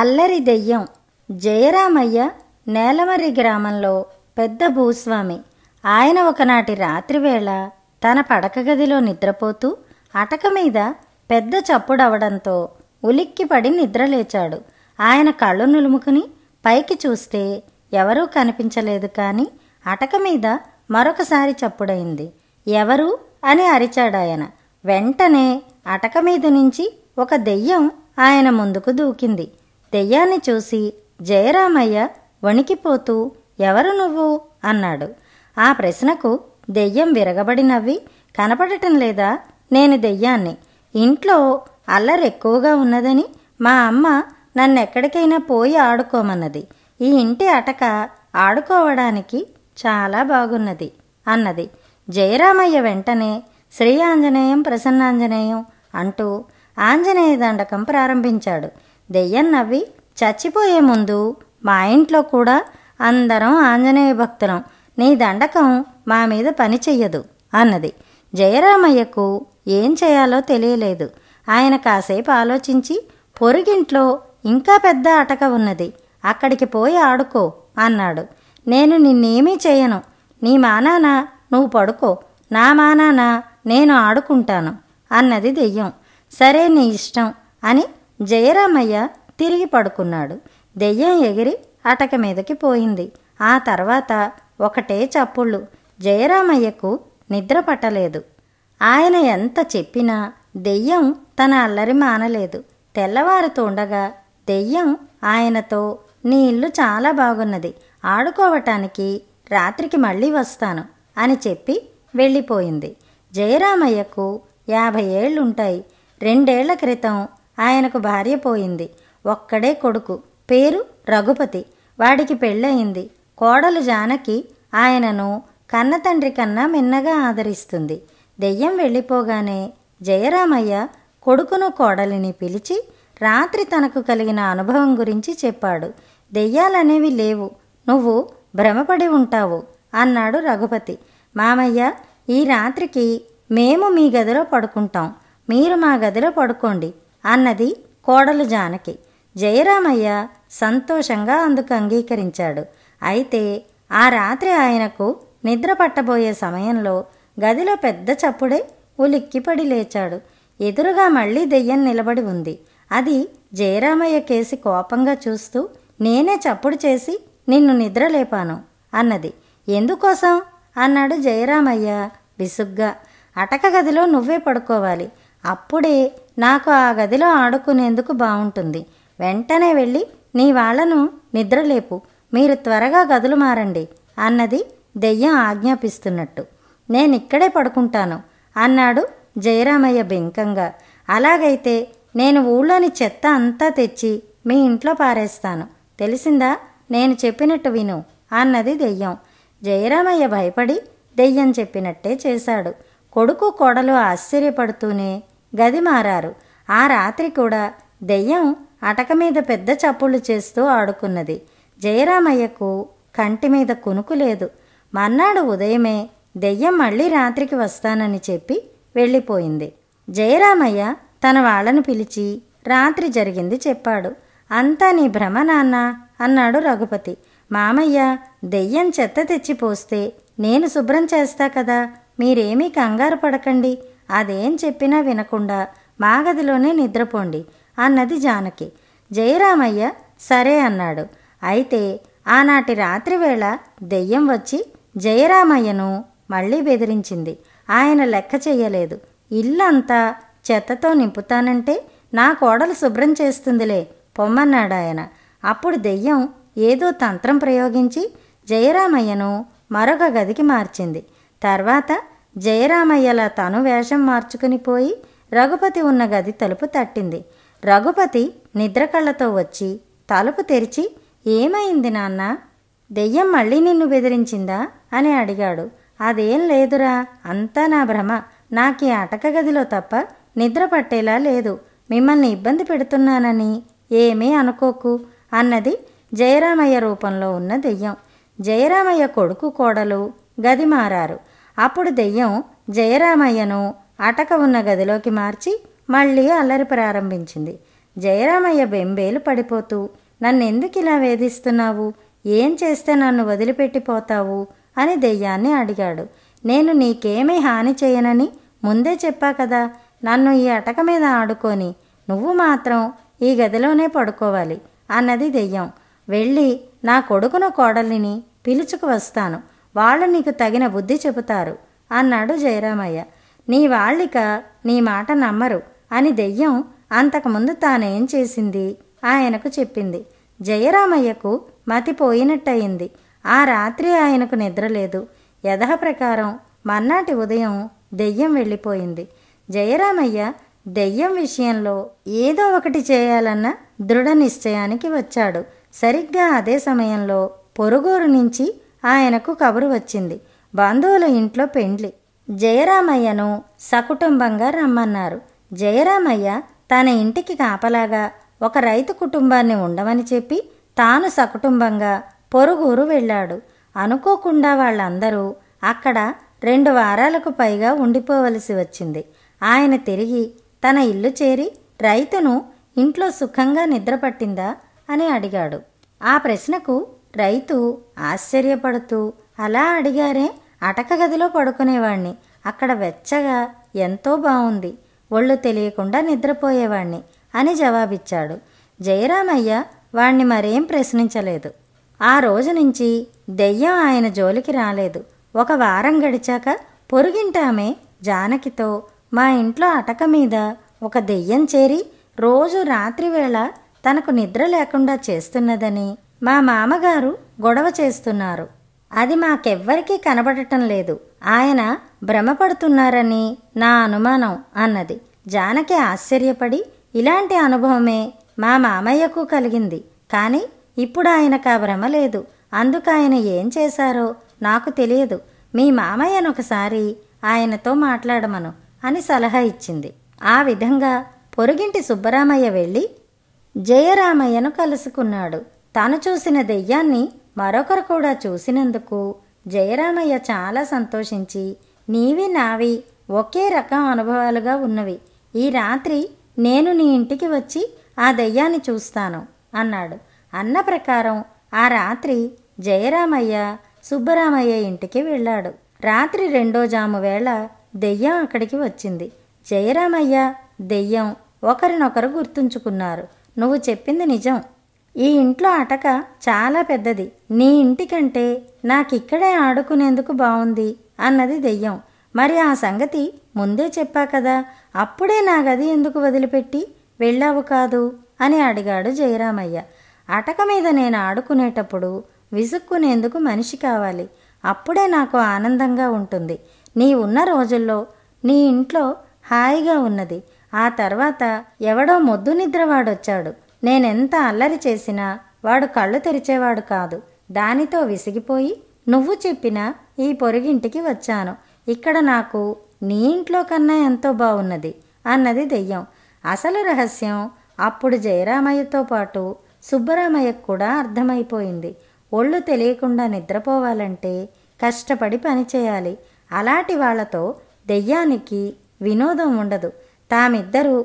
అల్లరి దెయ్యం జయరామయ్య నేలమర్రి గ్రామంలో పెద్ద భూస్వామి ఆయన ఒకనాటి రాత్రివేళ తన పడక గదిలో నిద్రపోతూ అటక మీద పెద్ద చప్పుడవడంతో ఉలిక్కిపడి నిద్రలేచాడు ఆయన కళ్ళు నులుముకుని పైకి చూస్తే ఎవరూ కనిపించలేదు కానీ అటక మీద మరొకసారి చప్పుడైంది ఎవరు అని అరిచాడాయన వెంటనే అటక మీద నుంచి ఒక దెయ్యం ఆయన ముందుకు దూకింది దెయ్యాన్ని చూసి జయరామయ్య వణికిపోతూ ఎవరు నువ్వు అన్నాడు ఆ ప్రశ్నకు దెయ్యం విరగబడి నవ్వి కనపడటం లేదా నేను దెయ్యాన్ని ఇంట్లో అల్లరెక్కువగా ఉన్నదని మా అమ్మ నన్ను ఎక్కడికైనా పోయి ఆడుకోమన్నది ఈ ఇంటి అటక ఆడుకోవడానికి చాలా బాగున్నది అన్నది జయరామయ్య వెంటనే శ్రీ ఆంజనేయం ప్రసన్నాంజనేయం అంటూ ఆంజనేయ దండకం ప్రారంభించాడు దెయ్యం నవ్వి చచ్చిపోయే ముందు మా ఇంట్లో కూడా అందరం ఆంజనేయ భక్తులం నీ దండకం మా మీద పని చెయ్యదు అన్నది జయరామయ్యకు ఏం చేయాలో తెలియలేదు ఆయన కాసేపు ఆలోచించి పొరుగింట్లో ఇంకా పెద్ద అటక ఉన్నది అక్కడికి పోయి ఆడుకో అన్నాడు నేను నిన్నేమీ చేయను నీ మానాన నువ్వు పడుకో నా మానాన నేను ఆడుకుంటాను అన్నది దెయ్యం సరే నీ ఇష్టం అని జయరామయ్య తిరిగి పడుకున్నాడు దెయ్యం ఎగిరి అటక మీదకి పోయింది ఆ తర్వాత ఒకటే చప్పుళ్ళు జయరామయ్యకు నిద్ర పట్టలేదు ఆయన ఎంత చెప్పినా దెయ్యం తన అల్లరి మానలేదు ఉండగా దెయ్యం ఆయనతో నీ ఇల్లు చాలా బాగున్నది ఆడుకోవటానికి రాత్రికి మళ్ళీ వస్తాను అని చెప్పి వెళ్ళిపోయింది జయరామయ్యకు యాభై ఏళ్ళుంటాయి రెండేళ్ల క్రితం ఆయనకు భార్య పోయింది ఒక్కడే కొడుకు పేరు రఘుపతి వాడికి పెళ్ళయింది కోడలు జానకి ఆయనను కన్న తండ్రి కన్నా మిన్నగా ఆదరిస్తుంది దెయ్యం వెళ్ళిపోగానే జయరామయ్య కొడుకును కోడలిని పిలిచి రాత్రి తనకు కలిగిన అనుభవం గురించి చెప్పాడు దెయ్యాలనేవి లేవు నువ్వు భ్రమపడి ఉంటావు అన్నాడు రఘుపతి మామయ్య ఈ రాత్రికి మేము మీ గదిలో పడుకుంటాం మీరు మా గదిలో పడుకోండి అన్నది కోడలు జానకి జయరామయ్య సంతోషంగా అందుకు అంగీకరించాడు అయితే ఆ రాత్రి ఆయనకు నిద్ర పట్టబోయే సమయంలో గదిలో పెద్ద చప్పుడే ఉలిక్కిపడి లేచాడు ఎదురుగా మళ్ళీ దెయ్యం నిలబడి ఉంది అది జయరామయ్య కేసి కోపంగా చూస్తూ నేనే చప్పుడు చేసి నిన్ను నిద్రలేపాను అన్నది ఎందుకోసం అన్నాడు జయరామయ్య విసుగ్గా అటక గదిలో నువ్వే పడుకోవాలి అప్పుడే నాకు ఆ గదిలో ఆడుకునేందుకు బాగుంటుంది వెంటనే వెళ్ళి నీ వాళ్లను నిద్రలేపు మీరు త్వరగా గదులు మారండి అన్నది దెయ్యం ఆజ్ఞాపిస్తున్నట్టు నేనిక్కడే పడుకుంటాను అన్నాడు జయరామయ్య బెంకంగా అలాగైతే నేను ఊళ్ళోని చెత్త అంతా తెచ్చి మీ ఇంట్లో పారేస్తాను తెలిసిందా నేను చెప్పినట్టు విను అన్నది దెయ్యం జయరామయ్య భయపడి దెయ్యం చెప్పినట్టే చేశాడు కొడుకు కోడలు ఆశ్చర్యపడుతూనే గది మారారు ఆ రాత్రి కూడా దెయ్యం అటక మీద పెద్ద చప్పుళ్ళు చేస్తూ ఆడుకున్నది జయరామయ్యకు కంటి మీద కునుకు లేదు మర్నాడు ఉదయమే దెయ్యం మళ్ళీ రాత్రికి వస్తానని చెప్పి వెళ్ళిపోయింది జయరామయ్య తన వాళ్ళను పిలిచి రాత్రి జరిగింది చెప్పాడు అంతా నీ భ్రమ నాన్న అన్నాడు రఘుపతి మామయ్య దెయ్యం చెత్త తెచ్చి పోస్తే నేను శుభ్రం చేస్తా కదా మీరేమీ కంగారు పడకండి అదేం చెప్పినా వినకుండా మా గదిలోనే నిద్రపోండి అన్నది జానకి జయరామయ్య సరే అన్నాడు అయితే ఆనాటి రాత్రి వేళ దెయ్యం వచ్చి జయరామయ్యను మళ్ళీ బెదిరించింది ఆయన లెక్క చేయలేదు ఇల్లంతా చెత్తతో నింపుతానంటే నా కోడలు శుభ్రం చేస్తుందిలే పొమ్మన్నాడాయన అప్పుడు దెయ్యం ఏదో తంత్రం ప్రయోగించి జయరామయ్యను మరొక గదికి మార్చింది తర్వాత జయరామయ్యల తను వేషం మార్చుకుని పోయి రఘుపతి ఉన్న గది తలుపు తట్టింది రఘుపతి నిద్రకళ్ళతో వచ్చి తలుపు తెరిచి ఏమైంది నాన్న దెయ్యం మళ్ళీ నిన్ను బెదిరించిందా అని అడిగాడు అదేం లేదురా అంతా నా భ్రమ నాకు ఈ అటక గదిలో తప్ప నిద్ర పట్టేలా లేదు మిమ్మల్ని ఇబ్బంది పెడుతున్నానని ఏమీ అనుకోకు అన్నది జయరామయ్య రూపంలో ఉన్న దెయ్యం జయరామయ్య కొడుకు కోడలు గది మారారు అప్పుడు దెయ్యం జయరామయ్యను అటక ఉన్న గదిలోకి మార్చి మళ్ళీ అల్లరి ప్రారంభించింది జయరామయ్య బెంబేలు పడిపోతూ నన్నెందుకు ఇలా వేధిస్తున్నావు ఏం చేస్తే నన్ను వదిలిపెట్టిపోతావు అని దెయ్యాన్ని అడిగాడు నేను నీకేమీ హాని చేయనని ముందే చెప్పా కదా నన్ను ఈ అటక మీద ఆడుకొని నువ్వు మాత్రం ఈ గదిలోనే పడుకోవాలి అన్నది దెయ్యం వెళ్ళి నా కొడుకును కోడలిని పిలుచుకు వస్తాను వాళ్ళు నీకు తగిన బుద్ధి చెబుతారు అన్నాడు జయరామయ్య నీ వాళ్ళిక నీ మాట నమ్మరు అని దెయ్యం అంతకుముందు తానేం చేసింది ఆయనకు చెప్పింది జయరామయ్యకు మతిపోయినట్టయింది ఆ రాత్రి ఆయనకు నిద్రలేదు యథ ప్రకారం మన్నాటి ఉదయం దెయ్యం వెళ్ళిపోయింది జయరామయ్య దెయ్యం విషయంలో ఏదో ఒకటి చేయాలన్న దృఢ నిశ్చయానికి వచ్చాడు సరిగ్గా అదే సమయంలో పొరుగూరు నుంచి ఆయనకు కబురు వచ్చింది బంధువుల ఇంట్లో పెండ్లి జయరామయ్యను సకుటుంబంగా రమ్మన్నారు జయరామయ్య తన ఇంటికి కాపలాగా ఒక రైతు కుటుంబాన్ని ఉండమని చెప్పి తాను సకుటుంబంగా పొరుగూరు వెళ్ళాడు అనుకోకుండా వాళ్ళందరూ అక్కడ రెండు వారాలకు పైగా ఉండిపోవలసి వచ్చింది ఆయన తిరిగి తన ఇల్లు చేరి రైతును ఇంట్లో సుఖంగా నిద్రపట్టిందా అని అడిగాడు ఆ ప్రశ్నకు రైతు ఆశ్చర్యపడుతూ అలా అడిగారే అటక గదిలో పడుకునేవాణ్ణి అక్కడ వెచ్చగా ఎంతో బాగుంది ఒళ్ళు తెలియకుండా నిద్రపోయేవాణ్ణి అని జవాబిచ్చాడు జయరామయ్య వాణ్ణి మరేం ప్రశ్నించలేదు ఆ రోజు నుంచి దెయ్యం ఆయన జోలికి రాలేదు ఒక వారం గడిచాక పొరుగింటామే జానకితో మా ఇంట్లో అటక మీద ఒక దెయ్యం చేరి రోజు రాత్రి వేళ తనకు నిద్ర లేకుండా చేస్తున్నదని మా మామగారు గొడవ చేస్తున్నారు అది మాకెవ్వరికీ కనబడటం లేదు ఆయన భ్రమపడుతున్నారని నా అనుమానం అన్నది జానకి ఆశ్చర్యపడి ఇలాంటి అనుభవమే మా మామయ్యకు కలిగింది కానీ ఇప్పుడు ఆయనకు ఆ భ్రమ లేదు అందుకు ఆయన ఏం చేశారో నాకు తెలియదు మీ మామయ్యను ఒకసారి ఆయనతో మాట్లాడమను అని సలహా ఇచ్చింది ఆ విధంగా పొరుగింటి సుబ్బరామయ్య వెళ్ళి జయరామయ్యను కలుసుకున్నాడు తను చూసిన దెయ్యాన్ని మరొకరు కూడా చూసినందుకు జయరామయ్య చాలా సంతోషించి నీవి నావి ఒకే రకం అనుభవాలుగా ఉన్నవి ఈ రాత్రి నేను నీ ఇంటికి వచ్చి ఆ దయ్యాన్ని చూస్తాను అన్నాడు అన్న ప్రకారం ఆ రాత్రి జయరామయ్య సుబ్బరామయ్య ఇంటికి వెళ్ళాడు రాత్రి రెండో జాము వేళ దెయ్యం అక్కడికి వచ్చింది జయరామయ్య దెయ్యం ఒకరినొకరు గుర్తుంచుకున్నారు నువ్వు చెప్పింది నిజం ఈ ఇంట్లో అటక చాలా పెద్దది నీ ఇంటికంటే నాకిక్కడే ఆడుకునేందుకు బాగుంది అన్నది దెయ్యం మరి ఆ సంగతి ముందే చెప్పా కదా అప్పుడే నా గది ఎందుకు వదిలిపెట్టి వెళ్ళావు కాదు అని అడిగాడు జయరామయ్య అటక మీద నేను ఆడుకునేటప్పుడు విసుక్కునేందుకు మనిషి కావాలి అప్పుడే నాకు ఆనందంగా ఉంటుంది నీ ఉన్న రోజుల్లో నీ ఇంట్లో హాయిగా ఉన్నది ఆ తర్వాత ఎవడో మొద్దు నిద్రవాడొచ్చాడు నేనెంత అల్లరి చేసినా వాడు కళ్ళు తెరిచేవాడు కాదు దానితో విసిగిపోయి నువ్వు చెప్పిన ఈ పొరుగింటికి వచ్చాను ఇక్కడ నాకు నీ ఇంట్లో కన్నా ఎంతో బాగున్నది అన్నది దెయ్యం అసలు రహస్యం అప్పుడు జయరామయ్యతో పాటు సుబ్బరామయ్యకు కూడా అర్థమైపోయింది ఒళ్ళు తెలియకుండా నిద్రపోవాలంటే కష్టపడి పనిచేయాలి అలాంటి వాళ్లతో దెయ్యానికి వినోదం ఉండదు తామిద్దరూ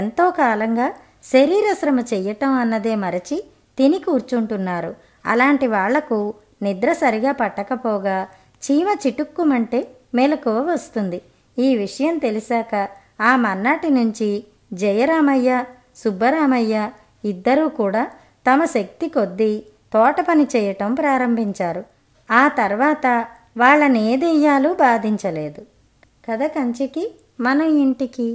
ఎంతో కాలంగా శరీర శ్రమ చెయ్యటం అన్నదే మరచి తిని కూర్చుంటున్నారు అలాంటి వాళ్లకు నిద్ర సరిగా పట్టకపోగా చీమ చిటుక్కుమంటే మెలకువ వస్తుంది ఈ విషయం తెలిసాక ఆ మన్నాటి నుంచి జయరామయ్య సుబ్బరామయ్య ఇద్దరూ కూడా తమ శక్తి కొద్దీ తోట పని చేయటం ప్రారంభించారు ఆ తర్వాత వాళ్ళని ఏ దెయ్యాలు బాధించలేదు కథ కంచికి మన ఇంటికి